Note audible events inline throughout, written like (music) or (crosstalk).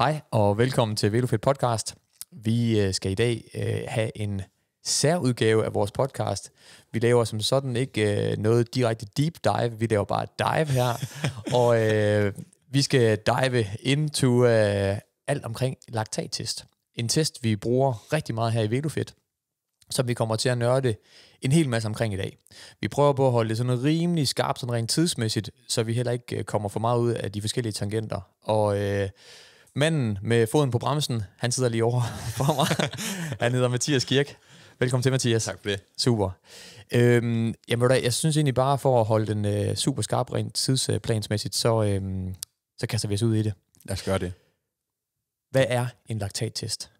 Hej og velkommen til VeloFit Podcast. Vi øh, skal i dag øh, have en særudgave af vores podcast. Vi laver som sådan ikke øh, noget direkte deep dive, vi laver bare dive her. (laughs) og øh, vi skal dive into øh, alt omkring laktattest. En test, vi bruger rigtig meget her i VeloFit, som vi kommer til at nørde en hel masse omkring i dag. Vi prøver på at holde det sådan rimelig skarpt, sådan rent tidsmæssigt, så vi heller ikke kommer for meget ud af de forskellige tangenter. Og... Øh, Manden med foden på bremsen, han sidder lige over (laughs) for mig. han hedder Mathias Kirk. Velkommen til, Mathias. Tak for det. Super. Øhm, jamen, da, jeg synes egentlig bare, for at holde den øh, super skarp rent tidsplansmæssigt, øh, så, øh, så kaster vi os ud i det. Lad os gøre det. Hvad er en laktattest?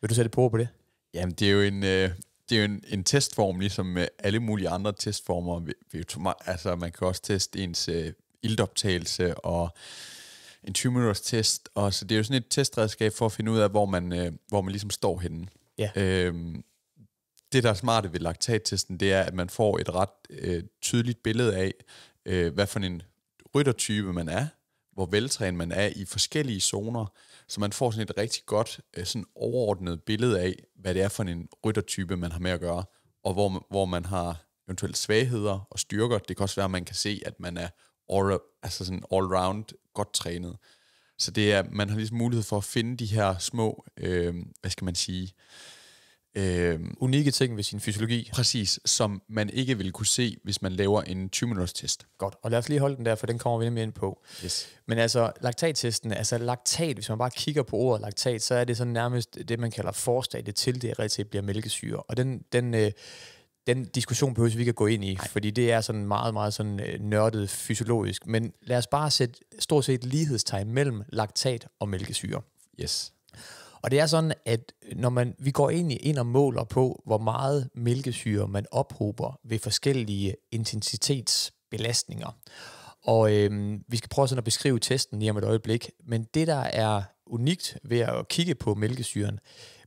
Vil du sætte på på det? Jamen, det er jo en, øh, det er jo en, en testform, ligesom øh, alle mulige andre testformer. Altså, man kan også teste ens øh, iltoptagelse og en 20-minutters test, og så det er jo sådan et testredskab for at finde ud af, hvor man, øh, hvor man ligesom står henne. Ja. Øhm, det, der er smarte ved laktattesten, det er, at man får et ret øh, tydeligt billede af, øh, hvad for en ryttertype man er, hvor veltrænet man er i forskellige zoner, så man får sådan et rigtig godt øh, sådan overordnet billede af, hvad det er for en ryttertype, man har med at gøre, og hvor, hvor man har eventuelt svagheder og styrker. Det kan også være, at man kan se, at man er all, altså sådan all round godt trænet. Så det er, man har ligesom mulighed for at finde de her små, øh, hvad skal man sige, øh, unikke ting ved sin fysiologi. Præcis, som man ikke ville kunne se, hvis man laver en 20-minutters test. Godt, og lad os lige holde den der, for den kommer vi nemlig ind på. Yes. Men altså, laktattesten, altså laktat, hvis man bare kigger på ordet laktat, så er det sådan nærmest det, man kalder forstadiet til det reelt det bliver mælkesyre. Og den, den øh, den diskussion behøver vi ikke at gå ind i, Nej. fordi det er sådan meget, meget sådan øh, nørdet fysiologisk. Men lad os bare sætte stort set lighedstegn mellem laktat og mælkesyre. Yes. Og det er sådan, at når man, vi går egentlig ind og måler på, hvor meget mælkesyre man ophober ved forskellige intensitetsbelastninger. Og øh, vi skal prøve sådan at beskrive testen lige om et øjeblik. Men det, der er unikt ved at kigge på mælkesyren,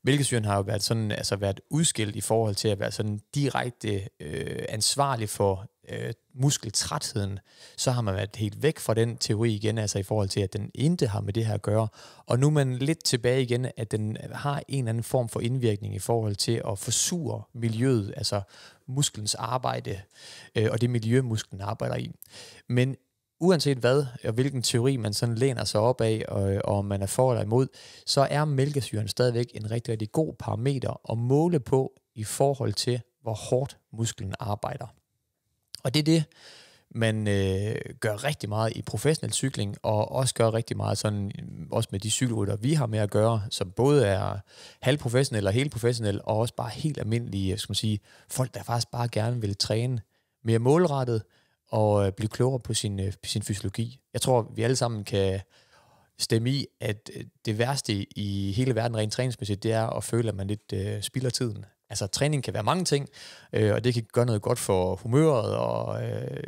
Mælkesyren har jo været, sådan, altså været udskilt i forhold til at være sådan direkte øh, ansvarlig for øh, muskeltrætheden, så har man været helt væk fra den teori igen, altså i forhold til, at den ikke har med det her at gøre. Og nu er man lidt tilbage igen, at den har en eller anden form for indvirkning i forhold til at forsure miljøet, altså musklens arbejde øh, og det miljø, musklen arbejder i. Men uanset hvad, og hvilken teori man sådan læner sig op af, og, og om man er for eller imod, så er mælkesyren stadigvæk en rigtig, rigtig god parameter at måle på i forhold til, hvor hårdt musklen arbejder. Og det er det, man øh, gør rigtig meget i professionel cykling, og også gør rigtig meget sådan, også med de cykelrytter, vi har med at gøre, som både er halvprofessionelle og helt professionelle, og også bare helt almindelige, skal man sige, folk, der faktisk bare gerne vil træne mere målrettet, og øh, blive klogere på sin, øh, på sin fysiologi. Jeg tror, vi alle sammen kan stemme i, at øh, det værste i hele verden rent træningsmæssigt, det er at føle, at man lidt øh, spilder tiden. Altså træning kan være mange ting, øh, og det kan gøre noget godt for humøret og øh,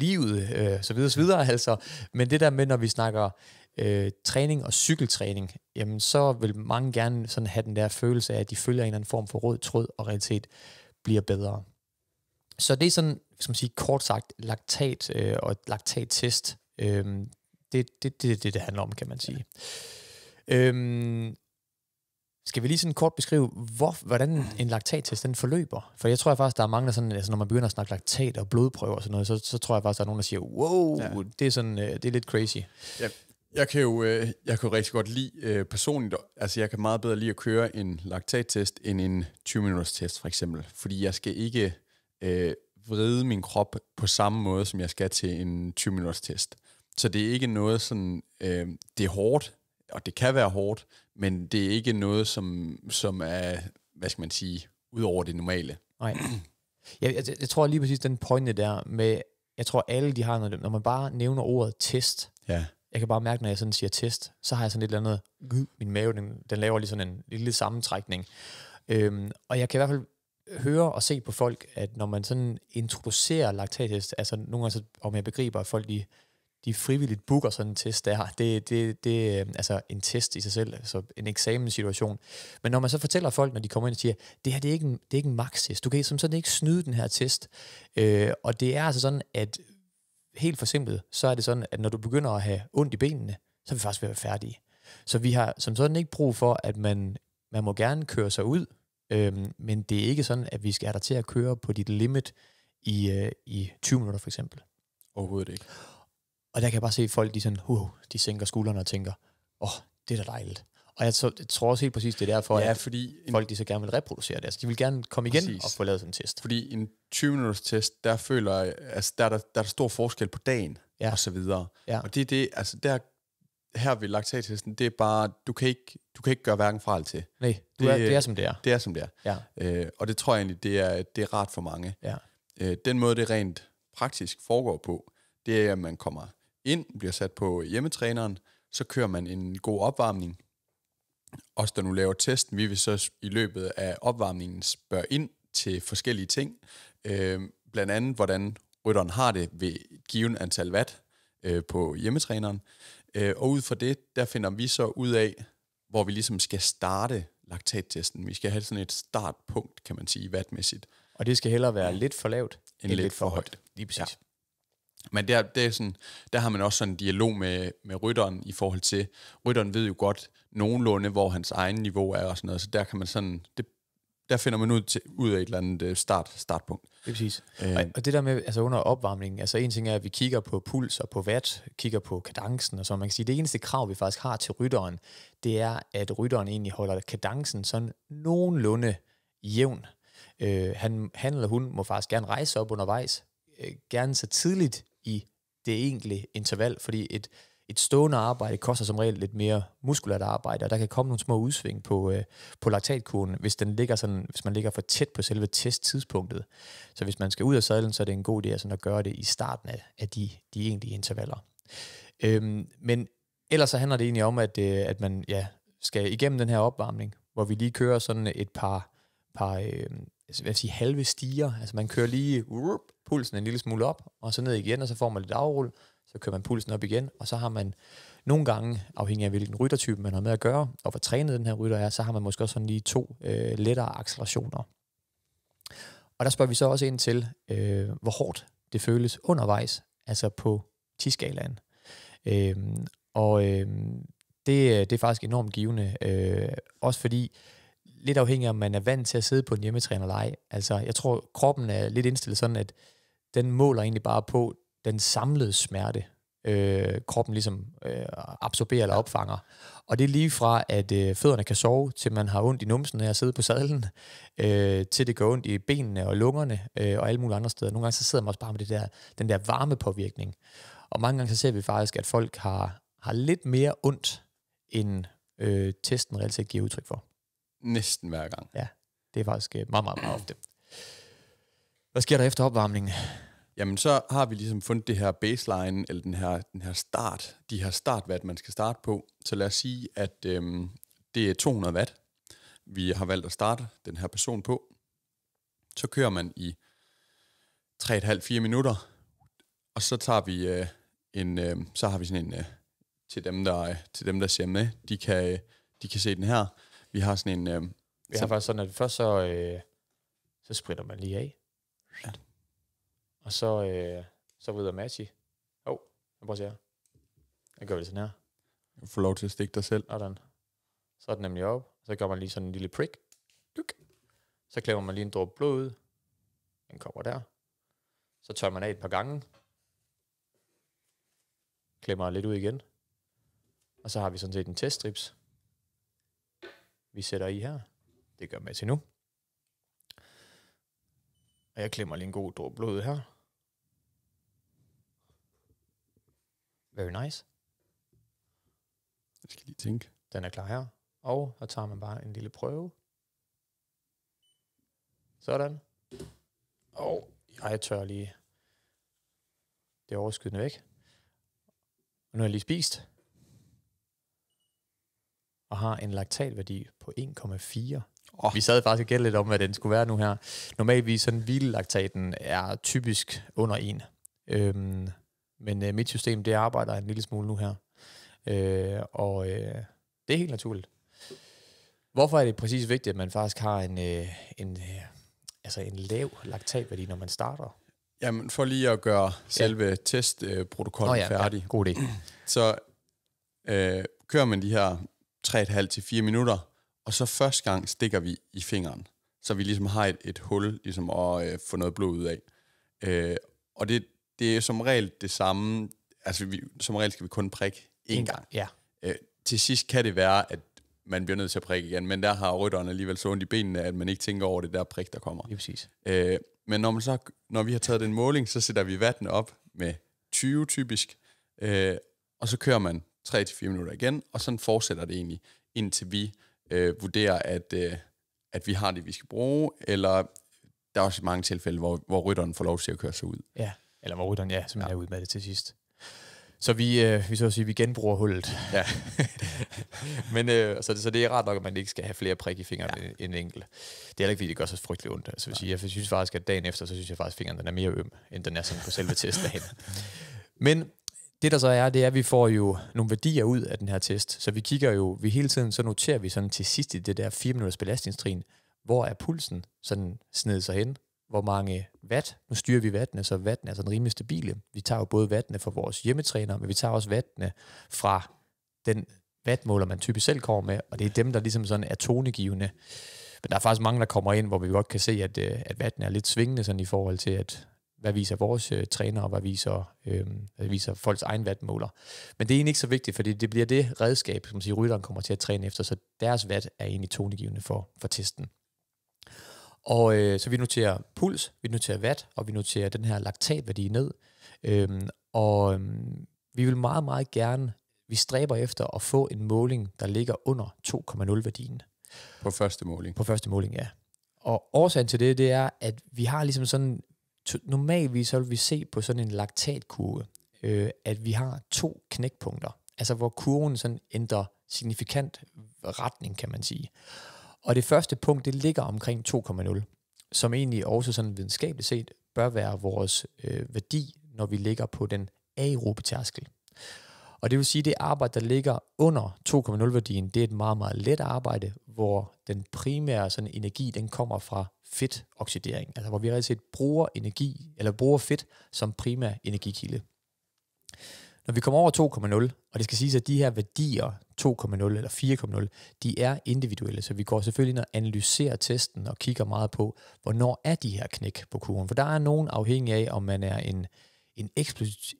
livet øh, så videre, så videre altså. Men det der med, når vi snakker øh, træning og cykeltræning, jamen så vil mange gerne sådan have den der følelse af, at de følger en eller anden form for rød tråd og realitet bliver bedre. Så det er sådan, som man sige, kort sagt, laktat øh, og laktattest. Øhm, det er det, det, det, det handler om, kan man sige. Ja. Øhm, skal vi lige sådan kort beskrive, hvor, hvordan en laktattest den forløber? For jeg tror jeg faktisk, der er mange, der sådan, altså når man begynder at snakke laktat og blodprøver og sådan noget, så, så tror jeg faktisk, der er nogen, der siger, wow, ja. det, er sådan, øh, det er lidt crazy. Ja, jeg kan jo øh, jeg kan jo rigtig godt lide øh, personligt, altså jeg kan meget bedre lide at køre en laktattest end en 20-minutters test for eksempel, fordi jeg skal ikke øh, vride min krop på samme måde, som jeg skal til en 20-minutters test. Så det er ikke noget sådan, øh, det er hårdt, og det kan være hårdt, men det er ikke noget, som, som er, hvad skal man sige, ud over det normale. Nej. (clears throat) Jeg, jeg, jeg tror lige præcis den pointe der med, jeg tror alle de har noget, når man bare nævner ordet test, ja. jeg kan bare mærke, når jeg sådan siger test, så har jeg sådan et eller andet, min mave, den, den laver lige sådan en lille sammentrækning. Øhm, og jeg kan i hvert fald høre og se på folk, at når man sådan introducerer laktattest, altså nogle gange, så, om jeg begriber, at folk de, de frivilligt booker sådan en test der, (laughs) det, det, det øh, altså en test i sig selv, altså en eksamenssituation. Men når man så fortæller folk, når de kommer ind og siger, det her det er ikke en, det er ikke en max-test, du kan som sådan ikke snyde den her test. Øh, og det er altså sådan, at helt for simpelt, så er det sådan, at når du begynder at have ondt i benene, så er vi faktisk ved at være færdige. Så vi har som sådan ikke brug for, at man, man må gerne køre sig ud, Øhm, men det er ikke sådan, at vi skal have dig til at køre på dit limit i, øh, i 20 minutter for eksempel. Overhovedet ikke. Og der kan jeg bare se, folk de sådan, uh, de sænker skuldrene og tænker, åh, oh, det er da dejligt. Og jeg, så, jeg tror også helt præcis, det er derfor, ja, fordi en... folk de så gerne vil reproducere det. Altså, de vil gerne komme igen præcis. og få lavet sådan en test. Fordi en 20-minutters test, der føler altså, der, er der, der er stor forskel på dagen ja. og så videre. Ja. Og det er det, altså der her ved laktattesten, det er bare, du kan ikke, du kan ikke gøre hverken fra alt til. Nej, du det, er, det er som det er. Det er som det er. Ja. Øh, og det tror jeg egentlig, det er, det er rart for mange. Ja. Øh, den måde, det rent praktisk foregår på, det er, at man kommer ind, bliver sat på hjemmetræneren, så kører man en god opvarmning. Os, der nu laver testen, vi vil så i løbet af opvarmningen spørge ind til forskellige ting. Øh, blandt andet, hvordan rytteren har det ved given antal watt øh, på hjemmetræneren. Øh, og ud fra det, der finder vi så ud af, hvor vi ligesom skal starte laktattesten. Vi skal have sådan et startpunkt, kan man sige, vatmæssigt. Og det skal hellere være lidt for lavt end, end lidt, lidt for højt. højt. Lige præcis. Ja. Men der, det er sådan, der har man også sådan en dialog med, med rytteren i forhold til, rytteren ved jo godt nogenlunde, hvor hans egen niveau er og sådan noget, så der kan man sådan, det der finder man ud, til, ud af et eller andet øh, start, startpunkt. Det er præcis. Øh. Og det der med altså under opvarmningen, altså en ting er, at vi kigger på puls og på watt, kigger på kadencen og så. Man kan sige, det eneste krav, vi faktisk har til rytteren, det er, at rytteren egentlig holder kadencen sådan nogenlunde jævn. Øh, han, han eller hun må faktisk gerne rejse op undervejs, øh, gerne så tidligt i det egentlige interval, fordi et et stående arbejde koster som regel lidt mere muskulært arbejde, og der kan komme nogle små udsving på, øh, på laktatkurven, hvis, den ligger sådan, hvis man ligger for tæt på selve testtidspunktet. Så hvis man skal ud af sadlen, så er det en god idé sådan at gøre det i starten af, af de, de egentlige intervaller. Øhm, men ellers så handler det egentlig om, at, øh, at man ja, skal igennem den her opvarmning, hvor vi lige kører sådan et par, par øh, hvad sige, halve stiger. Altså man kører lige uh, pulsen en lille smule op, og så ned igen, og så får man lidt afrull, så kører man pulsen op igen, og så har man nogle gange, afhængig af hvilken ryttertype man har med at gøre, og hvor trænet den her rytter er, så har man måske også sådan lige to øh, lettere accelerationer. Og der spørger vi så også ind til, øh, hvor hårdt det føles undervejs, altså på 10-skalaen. Øh, og øh, det, det er faktisk enormt givende, øh, også fordi lidt afhængig af, om man er vant til at sidde på en hjemmetræner eller ej. Altså, jeg tror, kroppen er lidt indstillet sådan, at den måler egentlig bare på den samlede smerte, øh, kroppen ligesom øh, absorberer eller opfanger. Og det er lige fra, at øh, fødderne kan sove, til man har ondt i numsen af at sidde på sadlen, øh, til det går ondt i benene og lungerne øh, og alle mulige andre steder. Nogle gange så sidder man også bare med det der, den der varme påvirkning. Og mange gange så ser vi faktisk, at folk har, har lidt mere ondt, end øh, testen reelt set giver udtryk for. Næsten hver gang. Ja, det er faktisk øh, meget, meget, meget ofte. Hvad sker der efter opvarmningen? jamen så har vi ligesom fundet det her baseline, eller den her, den her start, de her startwatt, man skal starte på. Så lad os sige, at øhm, det er 200 watt, vi har valgt at starte den her person på. Så kører man i 3,5-4 minutter, og så tager vi øh, en, øh, så har vi sådan en, øh, til, dem, der, øh, til dem, der ser med, de kan, øh, de kan se den her. Vi har sådan en... Øh, vi har så, faktisk sådan, at først så, øh, så spritter man lige af. Ja. Og så, øh, så rydder Machi. Åh, oh, jeg prøver at se her. Jeg gør det sådan her. Jeg får lov til at stikke dig selv. Sådan. Så er den nemlig op. Så gør man lige sådan en lille prik. Duk. Så klæver man lige en dråbe blod ud. Den kommer der. Så tør man af et par gange. Klemmer lidt ud igen. Og så har vi sådan set en teststrips. Vi sætter i her. Det gør med til nu. Og jeg klemmer lige en god dråbe blod her. Very nice. Jeg skal lige tænke. Den er klar her. Og så tager man bare en lille prøve. Sådan. Og jeg tør lige det overskydende væk. Og nu har jeg lige spist. Og har en laktatværdi på 1,4. Oh. Vi sad faktisk og gættede lidt om, hvad den skulle være nu her. Normalt sådan laktaten er typisk under 1. Øhm, men øh, mit system, det arbejder en lille smule nu her. Øh, og øh, det er helt naturligt. Hvorfor er det præcis vigtigt, at man faktisk har en, øh, en, øh, altså en lav laktatværdi, når man starter? Jamen, for lige at gøre selve ja. testprotokollen øh, ja, færdig. Ja, god idé. Så øh, kører man de her 3,5 til 4 minutter, og så første gang stikker vi i fingeren, så vi ligesom har et, et hul ligesom at øh, få noget blod ud af. Øh, og det, det er som regel det samme. Altså, vi, som regel skal vi kun prikke én gang. Ja. Øh, til sidst kan det være, at man bliver nødt til at prikke igen, men der har rytteren alligevel så ondt i benene, at man ikke tænker over det der prik, der kommer. Ja, præcis. Øh, men når, man så, når vi har taget den måling, så sætter vi vatten op med 20 typisk, øh, og så kører man 3-4 minutter igen, og sådan fortsætter det egentlig, indtil vi øh, vurderer, at, øh, at vi har det, vi skal bruge, eller der er også mange tilfælde, hvor, hvor rytteren får lov til at køre sig ud. Ja. Eller rytteren, ja, som ja. er ud med det til sidst. Så vi, øh, vi så at sige, vi genbruger hullet. Ja. (laughs) Men, øh, så, det, så det er rart nok, at man ikke skal have flere prik i fingrene ja. end end enkelt. Det er heller ikke, fordi det gør så frygteligt ondt. Altså, hvis ja. jeg, synes faktisk, at dagen efter, så synes jeg faktisk, at fingeren den er mere øm, end den er sådan på selve testdagen. (laughs) Men det der så er, det er, at vi får jo nogle værdier ud af den her test. Så vi kigger jo, vi hele tiden, så noterer vi sådan til sidst i det der 4 minutters belastningstrin, hvor er pulsen sådan snedet sig hen? hvor mange watt. Nu styrer vi wattene, så wattene er sådan rimelig stabile. Vi tager jo både wattene fra vores hjemmetræner, men vi tager også wattene fra den wattmåler, man typisk selv kommer med, og det er dem, der ligesom sådan er tonegivende. Men der er faktisk mange, der kommer ind, hvor vi godt kan se, at, øh, at wattene er lidt svingende sådan i forhold til, at hvad viser vores øh, træner, og hvad viser, øh, hvad viser folks egen wattmåler. Men det er egentlig ikke så vigtigt, fordi det bliver det redskab, som siger, rytteren kommer til at træne efter, så deres watt er egentlig tonegivende for, for testen. Og øh, så vi noterer puls, vi noterer watt, og vi noterer den her laktatværdi ned. Øhm, og øh, vi vil meget, meget gerne, vi stræber efter at få en måling, der ligger under 2,0-værdien. På første måling? På første måling, ja. Og årsagen til det, det er, at vi har ligesom sådan, normalvis så vil vi se på sådan en laktatkurve, øh, at vi har to knækpunkter, altså hvor kurven sådan ændrer signifikant retning, kan man sige. Og det første punkt, det ligger omkring 2,0, som egentlig også sådan videnskabeligt set bør være vores øh, værdi, når vi ligger på den aerobe tærskel. Og det vil sige, at det arbejde, der ligger under 2,0-værdien, det er et meget, meget let arbejde, hvor den primære sådan, energi, den kommer fra fedtoxidering. Altså hvor vi reelt set bruger energi, eller bruger fedt som primær energikilde. Når vi kommer over 2,0, og det skal siges, at de her værdier, 2,0 eller 4,0, de er individuelle, så vi går selvfølgelig ind og analyserer testen og kigger meget på, hvornår er de her knæk på kurven. For der er nogen afhængig af, om man er en, en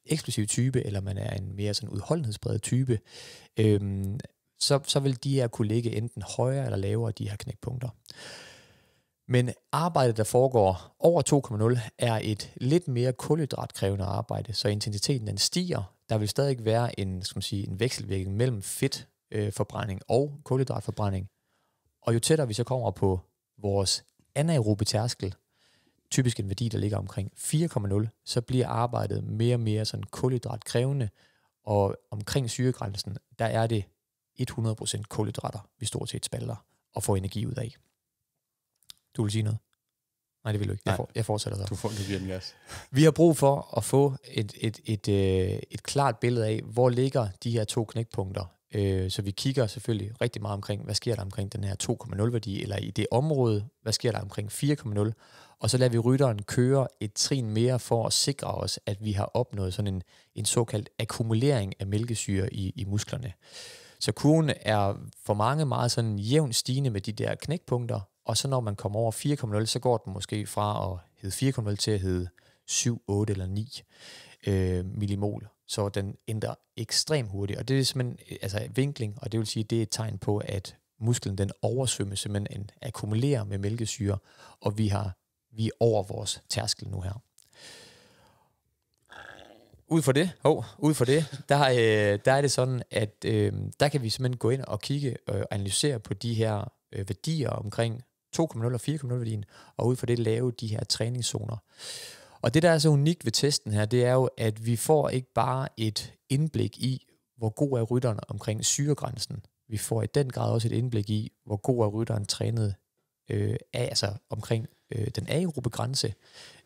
eksplosiv type, eller man er en mere sådan udholdenhedsbredet type, øhm, så, så vil de her kunne ligge enten højere eller lavere de her knækpunkter. Men arbejdet, der foregår over 2,0, er et lidt mere kulhydratkrævende arbejde, så intensiteten den stiger, der vil stadig være en, skal man sige, en vekselvirkning mellem fedtforbrænding øh, og kulhydratforbrænding. Og jo tættere vi så kommer på vores anaerobe tærskel, typisk en værdi, der ligger omkring 4,0, så bliver arbejdet mere og mere sådan kulhydratkrævende, og omkring syregrænsen, der er det 100% kulhydrater, vi stort set spalter og får energi ud af. Du vil sige noget? Nej, det vil du ikke. Jeg, for, jeg fortsætter så. Du, får, du gas. Vi har brug for at få et, et, et, et, øh, et klart billede af, hvor ligger de her to knækpunkter. Øh, så vi kigger selvfølgelig rigtig meget omkring, hvad sker der omkring den her 2,0-værdi, eller i det område, hvad sker der omkring 4,0. Og så lader vi rytteren køre et trin mere for at sikre os, at vi har opnået sådan en, en såkaldt akkumulering af mælkesyre i, i musklerne. Så kurven er for mange meget sådan jævn stigende med de der knækpunkter, og så når man kommer over 4,0, så går den måske fra at hedde 4,0 til at hedde 7, 8 eller 9 øh, millimol. Så den ændrer ekstremt hurtigt. Og det er simpelthen øh, altså vinkling, og det vil sige, det er et tegn på, at musklen den oversvømmes, simpelthen en, akkumulerer med mælkesyre, og vi, har, vi er over vores tærskel nu her. Ud for det, oh, ud for det der, øh, der er det sådan, at øh, der kan vi simpelthen gå ind og kigge øh, og øh, analysere på de her øh, værdier omkring 2,0 og 4,0 værdien, og ud fra det lave de her træningszoner. Og det, der er så unikt ved testen her, det er jo, at vi får ikke bare et indblik i, hvor god er rytteren omkring syregrænsen. Vi får i den grad også et indblik i, hvor god er rytteren trænet øh, af, altså omkring øh, den aerobe grænse,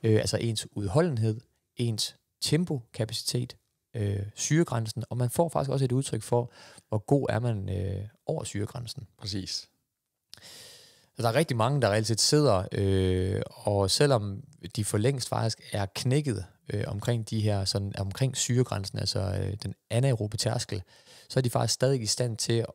øh, altså ens udholdenhed, ens tempokapacitet, øh, syregrænsen, og man får faktisk også et udtryk for, hvor god er man øh, over syregrænsen. Præcis. Så der er rigtig mange, der reelt set sidder, øh, og selvom de for længst faktisk er knækket øh, omkring de her, sådan, omkring syregrænsen, altså øh, den anaerobe tærskel, så er de faktisk stadig i stand til at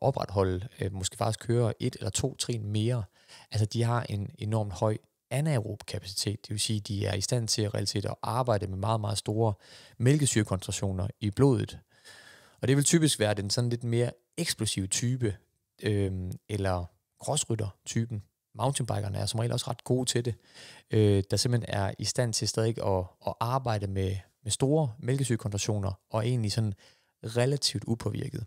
opretholde, øh, måske faktisk køre et eller to trin mere. Altså de har en enormt høj anaerob kapacitet, det vil sige, at de er i stand til reelt set at arbejde med meget, meget store mælkesyrekoncentrationer i blodet. Og det vil typisk være den sådan lidt mere eksplosive type, øh, eller crossrytter-typen, mountainbikerne er som regel også ret gode til det, øh, der simpelthen er i stand til stadig at, at arbejde med, med store mælkesyrekoncentrationer og egentlig sådan relativt upåvirket.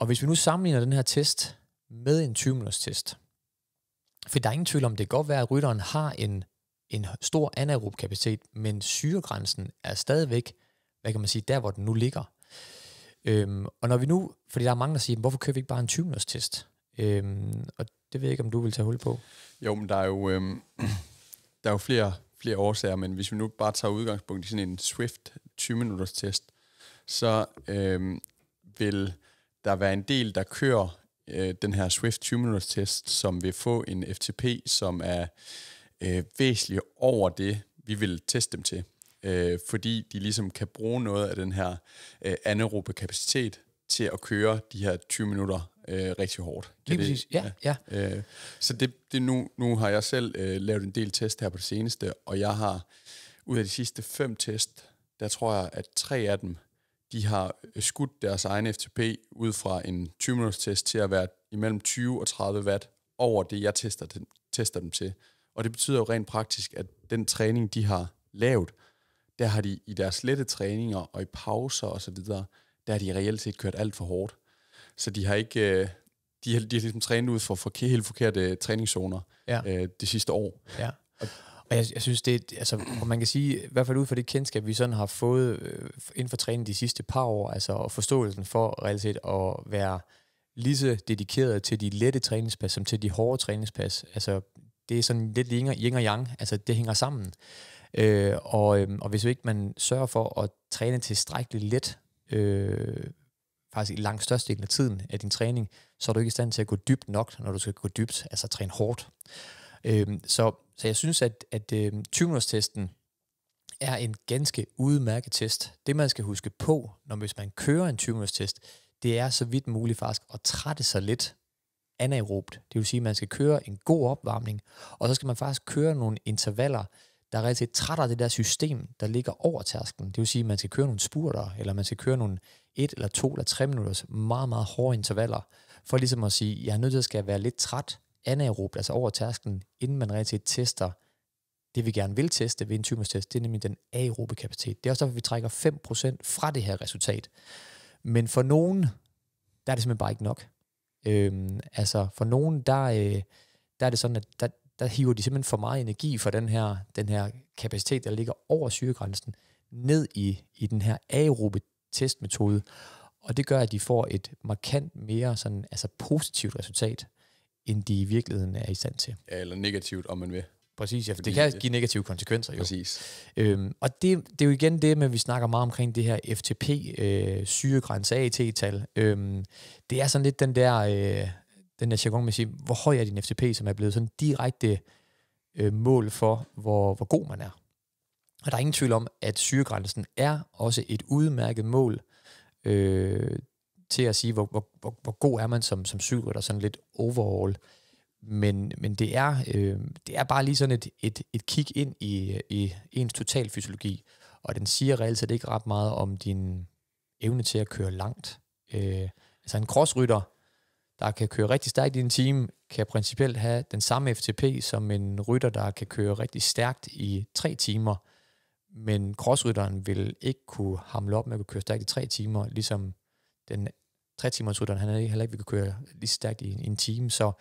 Og hvis vi nu sammenligner den her test med en 20 minutters test, for der er ingen tvivl om, det kan godt være, at rytteren har en, en stor anaerob kapacitet, men syregrænsen er stadigvæk, hvad kan man sige, der hvor den nu ligger. Øhm, og når vi nu, fordi der er mange, der siger, hvorfor kører vi ikke bare en 20 minutters test? Øhm, og det ved jeg ikke, om du vil tage hul på. Jo, men der er jo, øhm, (clears throat) der er jo flere, flere årsager, men hvis vi nu bare tager udgangspunkt i sådan en Swift 20-minutters test, så øhm, vil der være en del, der kører øh, den her Swift 20-minutters test, som vil få en FTP, som er øh, væsentligt over det, vi vil teste dem til. Øh, fordi de ligesom kan bruge noget af den her øh, anaerobe kapacitet til at køre de her 20 minutter øh, rigtig hårdt. Lige det, præcis, ja. ja. ja. Øh, så det, det nu, nu har jeg selv øh, lavet en del test her på det seneste, og jeg har ud af de sidste fem test, der tror jeg, at tre af dem, de har øh, skudt deres egen FTP ud fra en 20-minutters test til at være imellem 20 og 30 watt over det, jeg tester dem, tester dem til. Og det betyder jo rent praktisk, at den træning, de har lavet, der har de i deres lette træninger og i pauser osv., der har de reelt set kørt alt for hårdt så de har ikke... Øh, de har, de har ligesom trænet ud for, for helt forkerte træningszoner ja. øh, det sidste år. Ja. Og, jeg, jeg synes, det altså, man kan sige, i hvert fald ud fra det kendskab, vi sådan har fået øh, inden for træning de sidste par år, altså og forståelsen for reelt set at være lige så dedikeret til de lette træningspas, som til de hårde træningspas. Altså, det er sådan lidt yin og yang, altså det hænger sammen. Øh, og, øh, og hvis ikke man sørger for at træne tilstrækkeligt let, øh, faktisk i langt størstedelen af tiden af din træning, så er du ikke i stand til at gå dybt nok, når du skal gå dybt, altså træne hårdt. Øhm, så, så jeg synes, at, at øh, 20 testen er en ganske udmærket test. Det, man skal huske på, når hvis man kører en 20 test det er så vidt muligt faktisk at trætte sig lidt anaerobt. Det vil sige, at man skal køre en god opvarmning, og så skal man faktisk køre nogle intervaller, der reelt set trætter det der system, der ligger over tærsken. Det vil sige, at man skal køre nogle spurter, eller man skal køre nogle et eller to eller tre minutters meget, meget hårde intervaller, for ligesom at sige, jeg er nødt til at skal være lidt træt, anaerob, altså over tærsklen, inden man rent set tester det, vi gerne vil teste ved en 20 det er nemlig den aerobe kapacitet. Det er også derfor, vi trækker 5% fra det her resultat. Men for nogen, der er det simpelthen bare ikke nok. Øhm, altså for nogen, der, øh, der er det sådan, at der, der hiver de simpelthen for meget energi for den her, den her kapacitet, der ligger over syregrænsen, ned i, i den her aerobe testmetode, og det gør, at de får et markant mere sådan, altså positivt resultat, end de i virkeligheden er i stand til. Ja, eller negativt, om man vil. Præcis, ja, for det kan give negative konsekvenser jo. Præcis. Øhm, og det, det er jo igen det med, at vi snakker meget omkring det her FTP, øh, syregrænse AT-tal. Øhm, det er sådan lidt den der, øh, den der jargon med at sige, hvor høj er din FTP, som er blevet sådan direkte øh, mål for, hvor, hvor god man er. Og der er ingen tvivl om, at syregrænsen er også et udmærket mål øh, til at sige, hvor, hvor, hvor, hvor god er man som, som cykelrytter, sådan lidt overall. Men, men det, er, øh, det er bare lige sådan et, et, et kig ind i, i ens totalfysiologi, og den siger reelt set ikke ret meget om din evne til at køre langt. Øh, altså en crossrytter, der kan køre rigtig stærkt i en time, kan principielt have den samme FTP som en rytter, der kan køre rigtig stærkt i tre timer, men crossrytteren vil ikke kunne hamle op med at kunne køre stærkt i tre timer, ligesom den tre timers rytteren, han havde heller ikke vil kunne køre lige stærkt i, i en time. Så,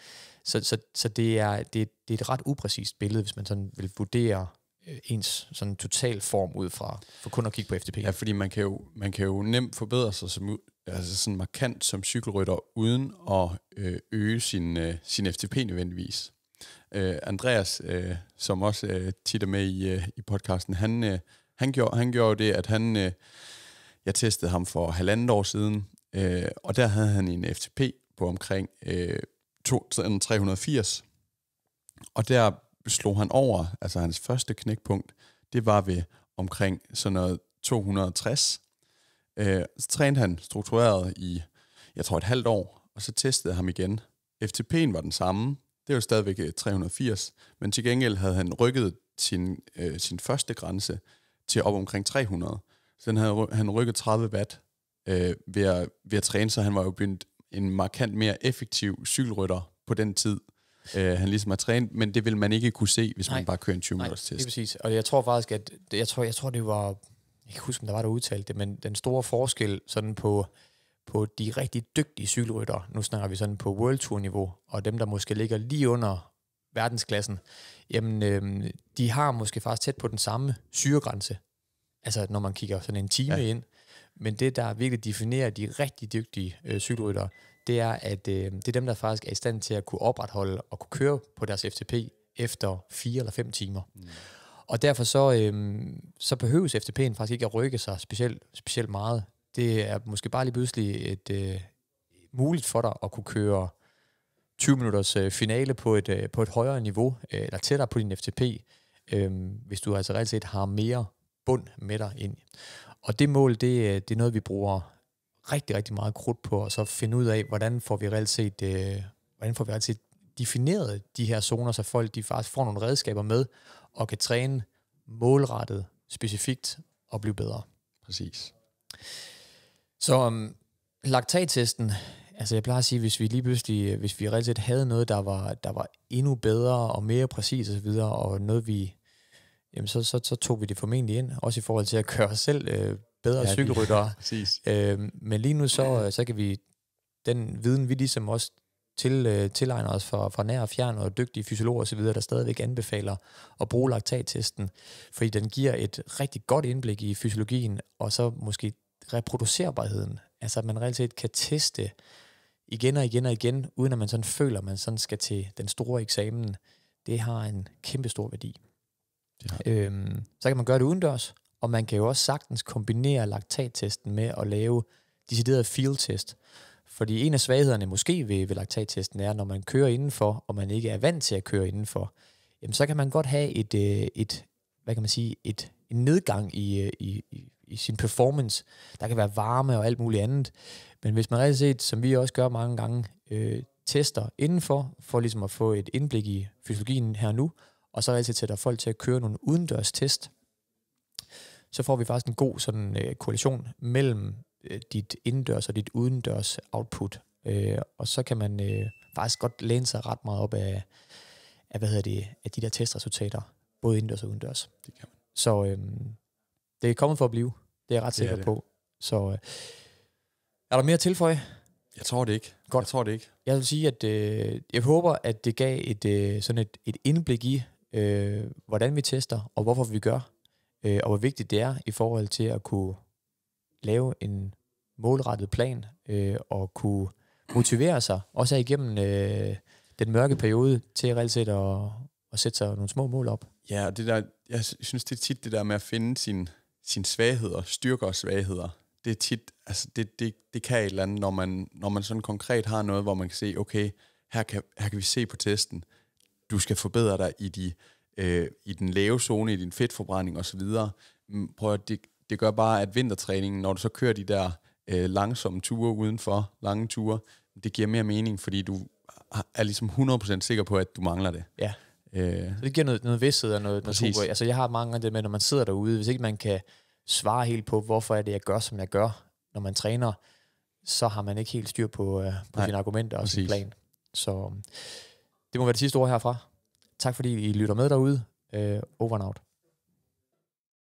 så, så, så det, er, det, det er et ret upræcist billede, hvis man sådan vil vurdere øh, ens sådan total form ud fra, for kun at kigge på FTP. Ja, fordi man kan jo, man kan jo nemt forbedre sig som, altså sådan markant som cykelrytter, uden at øh, øge sin, øh, sin FTP nødvendigvis. Øh, Andreas, øh, som også øh, tit er med i, øh, i podcasten, han, øh, han, gjorde, han gjorde det, at han, øh, jeg testede ham for halvandet år siden, øh, og der havde han en FTP på omkring øh, 380, og der slog han over, altså hans første knækpunkt, det var ved omkring sådan noget 260. Øh, så trænede han struktureret i, jeg tror et halvt år, og så testede jeg ham igen. FTP'en var den samme, det var stadigvæk 380, øh, men til gengæld havde han rykket sin, øh, sin første grænse til op omkring 300. Så han havde han rykket 30 watt øh, ved, at, ved at træne, så han var jo blevet en markant mere effektiv cykelrytter på den tid, øh, han ligesom har trænet, men det vil man ikke kunne se, hvis nej, man bare kører en 20 minutters test. Nej, det er præcis. Og jeg tror faktisk, at jeg tror, jeg tror det var, jeg kan huske, om der var der udtalte det, men den store forskel sådan på, på de rigtig dygtige cykelryttere. Nu snakker vi sådan på World Tour-niveau, og dem, der måske ligger lige under verdensklassen, jamen øh, de har måske faktisk tæt på den samme syregrænse, altså når man kigger sådan en time ja. ind. Men det, der virkelig definerer de rigtig dygtige øh, cykelryttere, det er, at øh, det er dem, der faktisk er i stand til at kunne opretholde og kunne køre på deres FTP efter 4 eller 5 timer. Mm. Og derfor så, øh, så behøves FTP'en faktisk ikke at rykke sig specielt, specielt meget det er måske bare lige pludselig et, øh, muligt for dig at kunne køre 20 minutters øh, finale på et, øh, på et højere niveau, øh, eller tættere på din FTP, øh, hvis du altså reelt set har mere bund med dig ind. Og det mål, det, øh, det er noget, vi bruger rigtig, rigtig meget krudt på, og så finde ud af, hvordan får vi reelt set, øh, hvordan får vi reelt set defineret de her zoner, så folk de faktisk får nogle redskaber med, og kan træne målrettet, specifikt og blive bedre. Præcis. Så um, laktattesten, altså jeg plejer at sige, hvis vi lige pludselig, øh, hvis vi reelt set havde noget, der var, der var endnu bedre og mere præcis osv., og noget vi, jamen så, så, så tog vi det formentlig ind, også i forhold til at køre os selv øh, bedre ja, cykelryttere. (laughs) øh, men lige nu så, øh, så kan vi, den viden vi ligesom også til, øh, tilegner os fra, fra nær og fjern og dygtige fysiologer osv., der stadigvæk anbefaler at bruge laktattesten, fordi den giver et rigtig godt indblik i fysiologien, og så måske reproducerbarheden. Altså at man reelt set kan teste igen og igen og igen, uden at man sådan føler, at man sådan skal til den store eksamen. Det har en kæmpe stor værdi. Ja. Øhm, så kan man gøre det udendørs, og man kan jo også sagtens kombinere laktattesten med at lave decideret field-test. Fordi en af svaghederne måske ved, ved laktattesten er, når man kører indenfor, og man ikke er vant til at køre indenfor, jamen så kan man godt have et, øh, et hvad kan man sige, et, en nedgang i, øh, i, i i sin performance. Der kan være varme og alt muligt andet. Men hvis man reelt set, som vi også gør mange gange, øh, tester indenfor, for ligesom at få et indblik i fysiologien her og nu, og så altid sætter folk til at køre nogle udendørs test, så får vi faktisk en god sådan, øh, koalition mellem øh, dit indendørs og dit udendørs output. Øh, og så kan man øh, faktisk godt læne sig ret meget op af, af, hvad hedder det, af de der testresultater, både indendørs og udendørs. Det kan man. Så, øh, det er kommet for at blive. Det er jeg ret sikker på. Så øh, er der mere at tilføje? Jeg tror det ikke. Godt. Jeg tror det ikke. Jeg vil sige, at øh, jeg håber, at det gav et, øh, sådan et, et indblik i, øh, hvordan vi tester, og hvorfor vi gør, øh, og hvor vigtigt det er i forhold til at kunne lave en målrettet plan, øh, og kunne motivere sig, også igennem øh, den mørke periode, til reelt set at, at sætte sig nogle små mål op. Ja, det der, jeg synes, det er tit det der med at finde sin, sine svagheder, styrker og svagheder, det er tit, altså det, det, det kan et eller andet, når man, når man sådan konkret har noget, hvor man kan se, okay, her kan, her kan vi se på testen, du skal forbedre dig i, de, øh, i den lave zone, i din fedtforbrænding osv. Mm, prøv at, det, det gør bare, at vintertræningen, når du så kører de der øh, langsomme ture udenfor, lange ture, det giver mere mening, fordi du er ligesom 100% sikker på, at du mangler det. Ja. Øh, så det giver noget, noget vidsthed og noget, Præcis. noget Altså, jeg har mange af det med, når man sidder derude, hvis ikke man kan svare helt på, hvorfor er det, jeg gør, som jeg gør, når man træner, så har man ikke helt styr på, uh, på Nej, sine argumenter præcis. og sin plan. Så øh, det må være det sidste ord herfra. Tak fordi I lytter med derude. Uh, over and out.